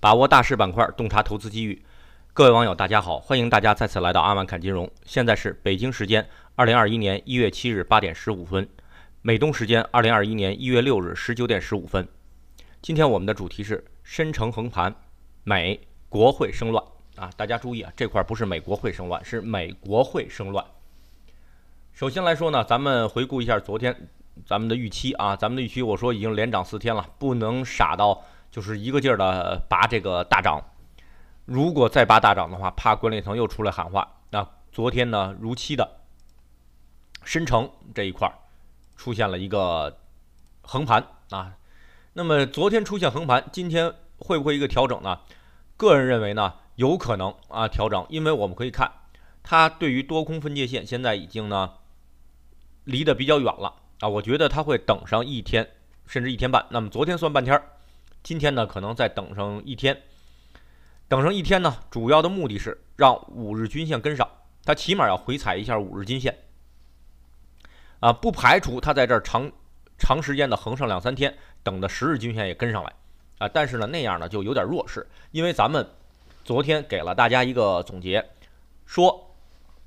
把握大势板块，洞察投资机遇。各位网友，大家好，欢迎大家再次来到阿万侃金融。现在是北京时间二零二一年一月七日八点十五分，美东时间二零二一年一月六日十九点十五分。今天我们的主题是深成横盘，美国会生乱啊！大家注意啊，这块儿不是美国会生乱，是美国会生乱。首先来说呢，咱们回顾一下昨天咱们的预期啊，咱们的预期我说已经连涨四天了，不能傻到。就是一个劲儿的拔这个大涨，如果再拔大涨的话，怕管理层又出来喊话。那昨天呢，如期的深成这一块儿出现了一个横盘啊。那么昨天出现横盘，今天会不会一个调整呢？个人认为呢，有可能啊调整，因为我们可以看它对于多空分界线现在已经呢离得比较远了啊。我觉得它会等上一天甚至一天半。那么昨天算半天儿。今天呢，可能再等上一天，等上一天呢，主要的目的是让五日均线跟上，它起码要回踩一下五日均线。啊，不排除它在这儿长长时间的横上两三天，等的十日均线也跟上来，啊，但是呢，那样呢就有点弱势，因为咱们昨天给了大家一个总结，说，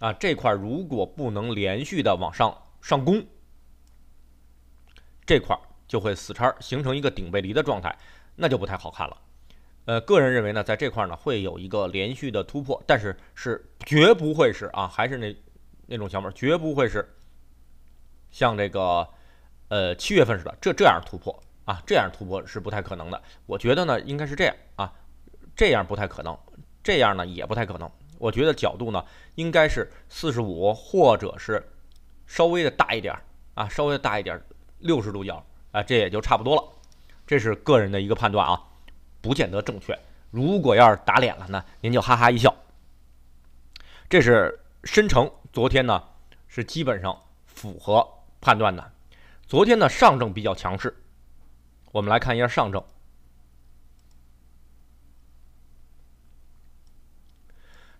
啊，这块如果不能连续的往上上攻，这块就会死叉，形成一个顶背离的状态。那就不太好看了，呃，个人认为呢，在这块呢会有一个连续的突破，但是是绝不会是啊，还是那那种想法，绝不会是像这个呃七月份似的这这样突破啊，这样突破是不太可能的。我觉得呢应该是这样啊，这样不太可能，这样呢也不太可能。我觉得角度呢应该是四十五或者是稍微的大一点啊，稍微大一点六十度角啊，这也就差不多了。这是个人的一个判断啊，不见得正确。如果要是打脸了呢，您就哈哈一笑。这是申城，昨天呢是基本上符合判断的。昨天呢上证比较强势，我们来看一下上证。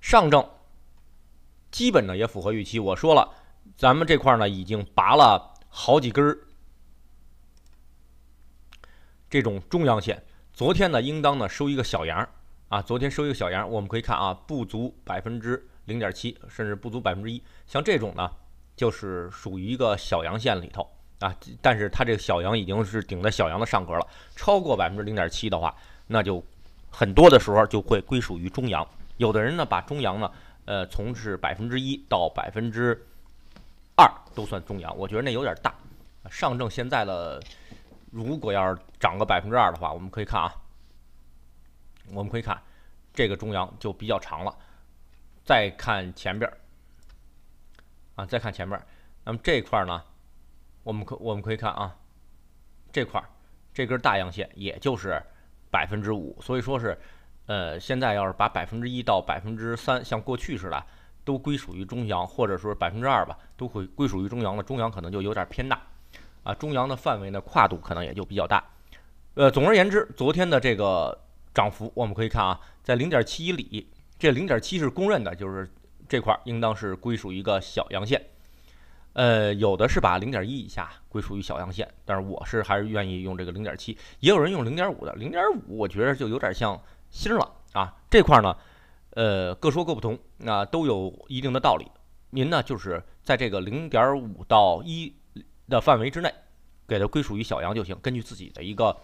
上证基本呢也符合预期。我说了，咱们这块呢已经拔了好几根这种中阳线，昨天呢应当呢收一个小阳，啊，昨天收一个小阳，我们可以看啊，不足百分之零点七，甚至不足百分之一，像这种呢，就是属于一个小阳线里头啊，但是它这个小阳已经是顶在小阳的上格了，超过百分之零点七的话，那就很多的时候就会归属于中阳。有的人呢把中阳呢，呃，从是百分之一到百分之二都算中阳，我觉得那有点大，上证现在的。如果要是涨个百分之二的话，我们可以看啊，我们可以看这个中阳就比较长了。再看前边儿啊，再看前边儿，那么这块呢，我们可我们可以看啊，这块这根大阳线也就是百分之五，所以说是呃，现在要是把百分之一到百分之三，像过去似的都归属于中阳，或者说百分之二吧，都会归属于中阳了，中阳可能就有点偏大。啊，中阳的范围呢，跨度可能也就比较大。呃，总而言之，昨天的这个涨幅，我们可以看啊，在零点七以里，这零点七是公认的，就是这块儿应当是归属于一个小阳线。呃，有的是把零点一以下归属于小阳线，但是我是还是愿意用这个零点七，也有人用零点五的，零点五我觉得就有点像星了啊。这块儿呢，呃，各说各不同，那都有一定的道理。您呢，就是在这个零点五到一。的范围之内，给它归属于小阳就行。根据自己的一个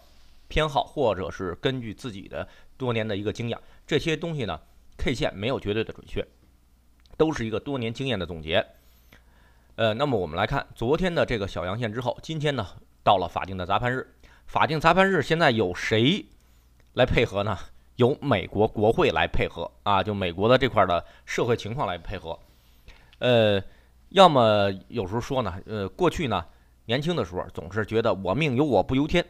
偏好，或者是根据自己的多年的一个经验，这些东西呢，K 线没有绝对的准确，都是一个多年经验的总结。呃，那么我们来看昨天的这个小阳线之后，今天呢到了法定的砸盘日。法定砸盘日现在有谁来配合呢？由美国国会来配合啊，就美国的这块的社会情况来配合。呃，要么有时候说呢，呃，过去呢。年轻的时候总是觉得我命由我不由天，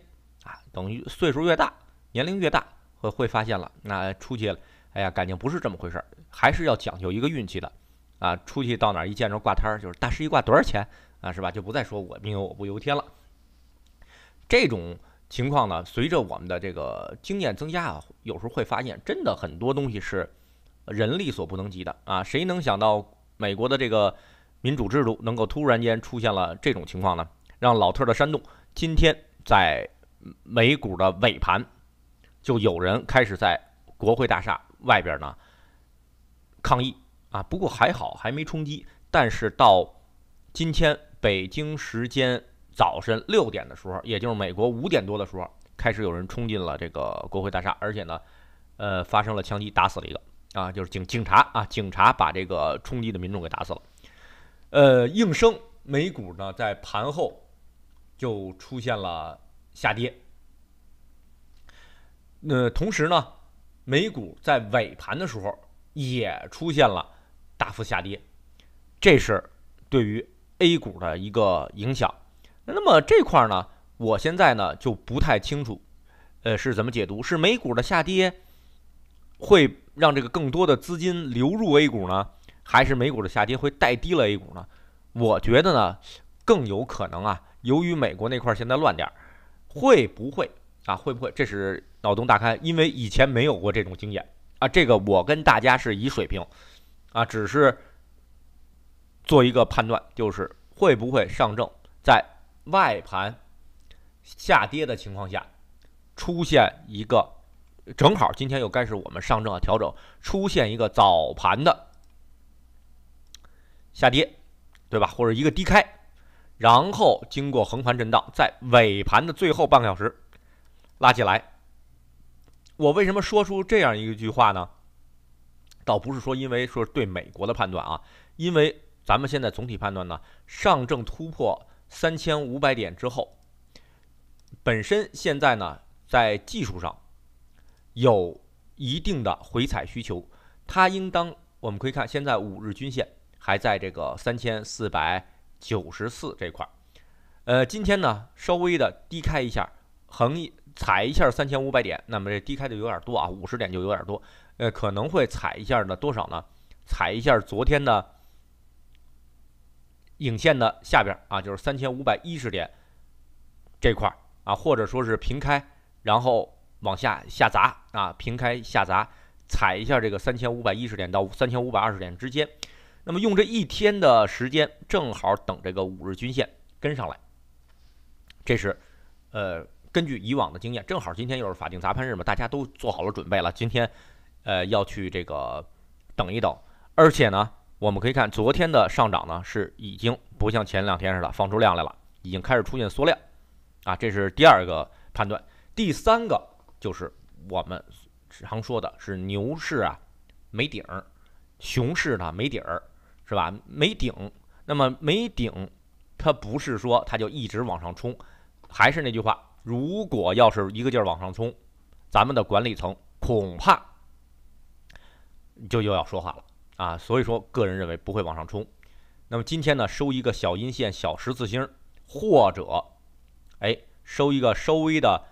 啊，等于岁数越大，年龄越大，会会发现了，那出去了，哎呀，感情不是这么回事儿，还是要讲究一个运气的，啊，出去到哪儿一见着挂摊儿，就是大师一挂多少钱啊，是吧？就不再说我命由我不由天了。这种情况呢，随着我们的这个经验增加啊，有时候会发现，真的很多东西是人力所不能及的啊。谁能想到美国的这个民主制度能够突然间出现了这种情况呢？让老特的煽动，今天在美股的尾盘，就有人开始在国会大厦外边呢抗议啊。不过还好，还没冲击。但是到今天北京时间早晨六点的时候，也就是美国五点多的时候，开始有人冲进了这个国会大厦，而且呢，呃，发生了枪击，打死了一个啊，就是警警察啊，警察把这个冲击的民众给打死了。呃，应声，美股呢在盘后。就出现了下跌，那同时呢，美股在尾盘的时候也出现了大幅下跌，这是对于 A 股的一个影响。那么这块儿呢，我现在呢就不太清楚，呃，是怎么解读？是美股的下跌会让这个更多的资金流入 A 股呢，还是美股的下跌会带低了 A 股呢？我觉得呢，更有可能啊。由于美国那块现在乱点会不会啊？会不会？这是脑洞大开，因为以前没有过这种经验啊。这个我跟大家是以水平，啊，只是做一个判断，就是会不会上证在外盘下跌的情况下出现一个正好今天又该是我们上证调整出现一个早盘的下跌，对吧？或者一个低开。然后经过横盘震荡，在尾盘的最后半个小时拉起来。我为什么说出这样一句话呢？倒不是说因为说对美国的判断啊，因为咱们现在总体判断呢，上证突破三千五百点之后，本身现在呢在技术上有一定的回踩需求，它应当我们可以看现在五日均线还在这个三千四百。九十四这块儿，呃，今天呢稍微的低开一下，横一踩一下三千五百点，那么这低开的有点多啊，五十点就有点多，呃，可能会踩一下呢多少呢？踩一下昨天的影线的下边啊，就是三千五百一十点这块儿啊，或者说是平开，然后往下下砸啊，平开下砸，踩一下这个三千五百一十点到三千五百二十点之间。那么用这一天的时间，正好等这个五日均线跟上来。这是，呃，根据以往的经验，正好今天又是法定砸盘日嘛，大家都做好了准备了。今天，呃，要去这个等一等。而且呢，我们可以看昨天的上涨呢，是已经不像前两天似的放出量来了，已经开始出现缩量啊。这是第二个判断。第三个就是我们常说的是牛市啊没顶儿，熊市呢没底儿。是吧？没顶，那么没顶，它不是说它就一直往上冲。还是那句话，如果要是一个劲儿往上冲，咱们的管理层恐怕就又要说话了啊。所以说，个人认为不会往上冲。那么今天呢，收一个小阴线，小十字星，或者哎，收一个稍微的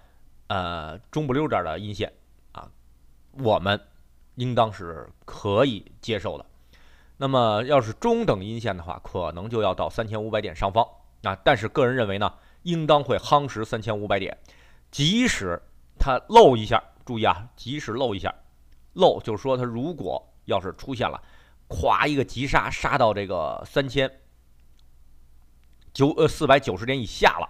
呃中不溜点儿的阴线啊，我们应当是可以接受的。那么，要是中等阴线的话，可能就要到三千五百点上方啊。但是，个人认为呢，应当会夯实三千五百点。即使它漏一下，注意啊，即使漏一下，漏就是说它如果要是出现了，咵一个急杀，杀到这个三千九呃四百九十点以下了，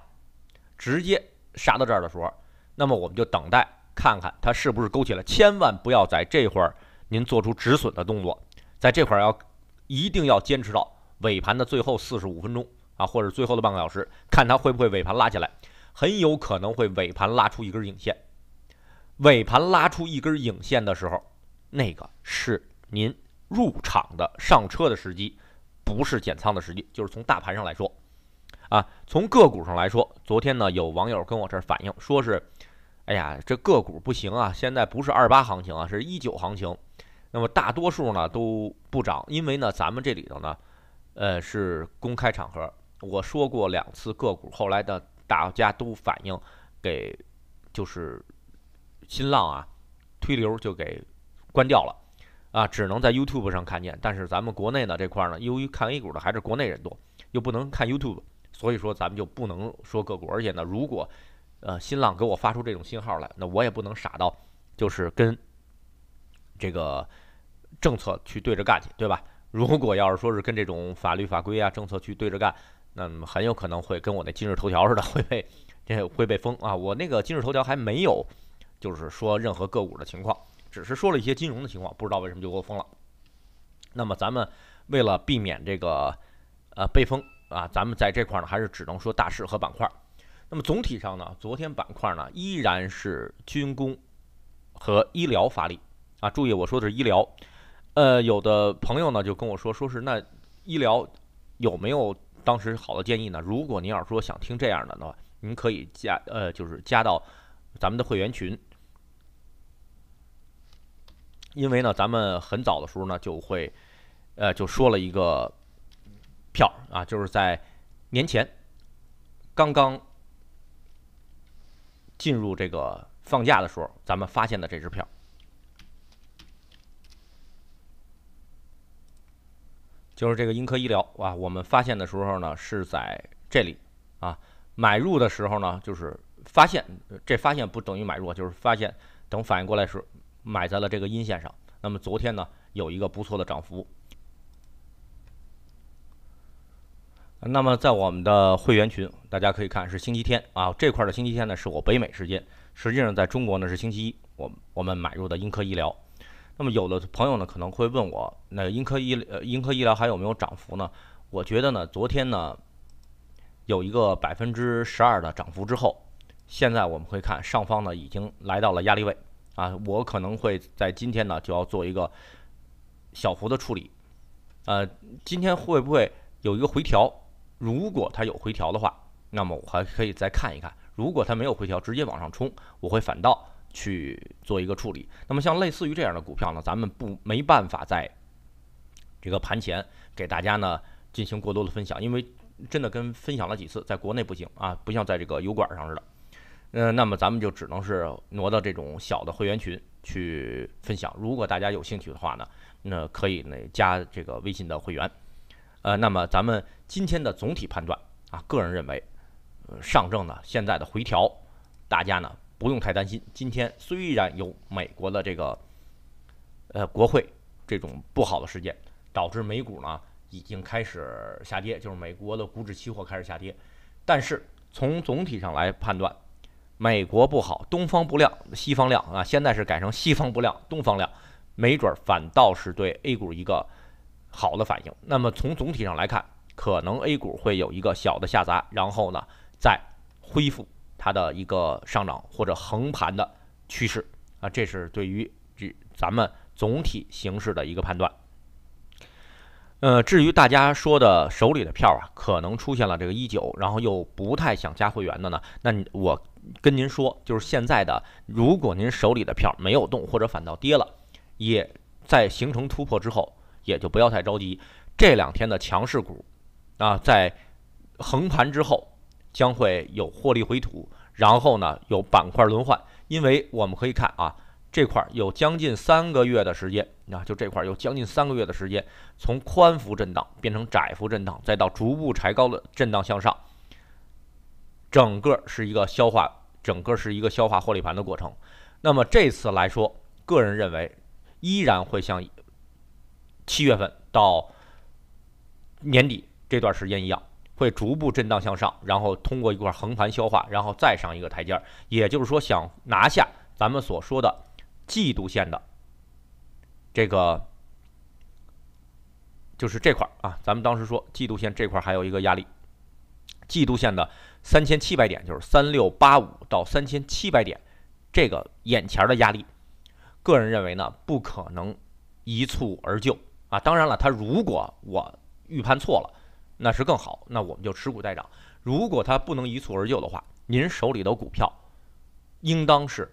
直接杀到这儿的时候，那么我们就等待看看它是不是勾起了。千万不要在这会儿您做出止损的动作，在这块要。一定要坚持到尾盘的最后四十五分钟啊，或者最后的半个小时，看它会不会尾盘拉起来。很有可能会尾盘拉出一根影线。尾盘拉出一根影线的时候，那个是您入场的上车的时机，不是减仓的时机。就是从大盘上来说，啊，从个股上来说，昨天呢，有网友跟我这儿反映说是，哎呀，这个股不行啊，现在不是二八行情啊，是一九行情。那么大多数呢都不涨，因为呢咱们这里头呢，呃是公开场合，我说过两次个股，后来呢大家都反映，给就是新浪啊推流就给关掉了，啊只能在 YouTube 上看见。但是咱们国内呢这块呢，由于看 A 股的还是国内人多，又不能看 YouTube，所以说咱们就不能说个股。而且呢，如果呃新浪给我发出这种信号来，那我也不能傻到就是跟。这个政策去对着干去，对吧？如果要是说是跟这种法律法规啊、政策去对着干，那么很有可能会跟我那今日头条似的，会被这会被封啊！我那个今日头条还没有，就是说任何个股的情况，只是说了一些金融的情况，不知道为什么就给我封了。那么咱们为了避免这个呃被封啊，咱们在这块呢还是只能说大势和板块。那么总体上呢，昨天板块呢依然是军工和医疗发力。啊，注意我说的是医疗，呃，有的朋友呢就跟我说，说是那医疗有没有当时好的建议呢？如果您要是说想听这样的的话，您可以加呃，就是加到咱们的会员群，因为呢，咱们很早的时候呢就会呃就说了一个票啊，就是在年前刚刚进入这个放假的时候，咱们发现的这支票。就是这个英科医疗哇，我们发现的时候呢是在这里啊，买入的时候呢就是发现，这发现不等于买入就是发现等反应过来时买在了这个阴线上。那么昨天呢有一个不错的涨幅。那么在我们的会员群，大家可以看是星期天啊，这块的星期天呢是我北美时间，实际上在中国呢是星期一。我我们买入的英科医疗。那么，有的朋友呢可能会问我，那英科医呃，英科医疗还有没有涨幅呢？我觉得呢，昨天呢有一个百分之十二的涨幅之后，现在我们会看上方呢已经来到了压力位啊，我可能会在今天呢就要做一个小幅的处理，呃，今天会不会有一个回调？如果它有回调的话，那么我还可以再看一看；如果它没有回调，直接往上冲，我会反倒去做一个处理。那么像类似于这样的股票呢，咱们不没办法在这个盘前给大家呢进行过多的分享，因为真的跟分享了几次，在国内不行啊，不像在这个油管上似的。嗯，那么咱们就只能是挪到这种小的会员群去分享。如果大家有兴趣的话呢，那可以呢加这个微信的会员。呃，那么咱们今天的总体判断啊，个人认为，上证呢现在的回调，大家呢。不用太担心，今天虽然有美国的这个呃国会这种不好的事件，导致美股呢已经开始下跌，就是美国的股指期货开始下跌。但是从总体上来判断，美国不好，东方不亮西方亮啊，现在是改成西方不亮东方亮，没准反倒是对 A 股一个好的反应。那么从总体上来看，可能 A 股会有一个小的下砸，然后呢再恢复。它的一个上涨或者横盘的趋势啊，这是对于这咱们总体形势的一个判断。呃，至于大家说的手里的票啊，可能出现了这个一九，然后又不太想加会员的呢，那我跟您说，就是现在的，如果您手里的票没有动或者反倒跌了，也在形成突破之后，也就不要太着急。这两天的强势股啊，在横盘之后。将会有获利回吐，然后呢，有板块轮换，因为我们可以看啊，这块有将近三个月的时间啊，就这块有将近三个月的时间，从宽幅震荡变成窄幅震荡，再到逐步抬高的震荡向上，整个是一个消化，整个是一个消化获利盘的过程。那么这次来说，个人认为，依然会像七月份到年底这段时间一样。会逐步震荡向上，然后通过一块横盘消化，然后再上一个台阶儿。也就是说，想拿下咱们所说的季度线的这个，就是这块儿啊。咱们当时说季度线这块儿还有一个压力，季度线的三千七百点，就是三六八五到三千七百点这个眼前的压力。个人认为呢，不可能一蹴而就啊。当然了，他如果我预判错了。那是更好，那我们就持股待涨。如果它不能一蹴而就的话，您手里的股票，应当是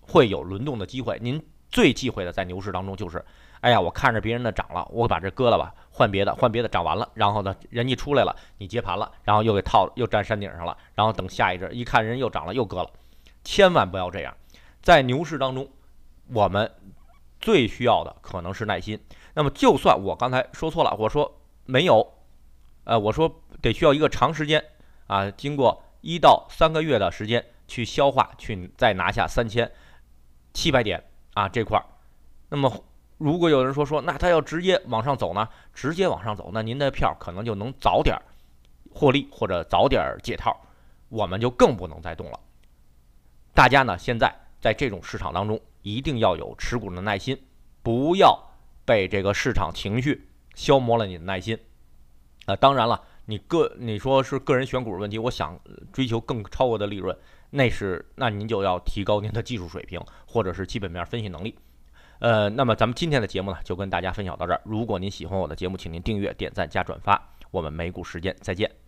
会有轮动的机会。您最忌讳的在牛市当中就是，哎呀，我看着别人的涨了，我把这割了吧，换别的，换别的，涨完了，然后呢，人家出来了，你接盘了，然后又给套了，又站山顶上了，然后等下一阵一看，人又涨了，又割了，千万不要这样。在牛市当中，我们最需要的可能是耐心。那么，就算我刚才说错了，我说没有。呃，我说得需要一个长时间啊，经过一到三个月的时间去消化，去再拿下三千七百点啊这块儿。那么，如果有人说说，那他要直接往上走呢？直接往上走，那您的票可能就能早点获利，或者早点解套，我们就更不能再动了。大家呢，现在在这种市场当中，一定要有持股的耐心，不要被这个市场情绪消磨了你的耐心。呃，当然了，你个你说是个人选股问题，我想追求更超额的利润，那是那您就要提高您的技术水平或者是基本面分析能力。呃，那么咱们今天的节目呢，就跟大家分享到这儿。如果您喜欢我的节目，请您订阅、点赞、加转发。我们美股时间再见。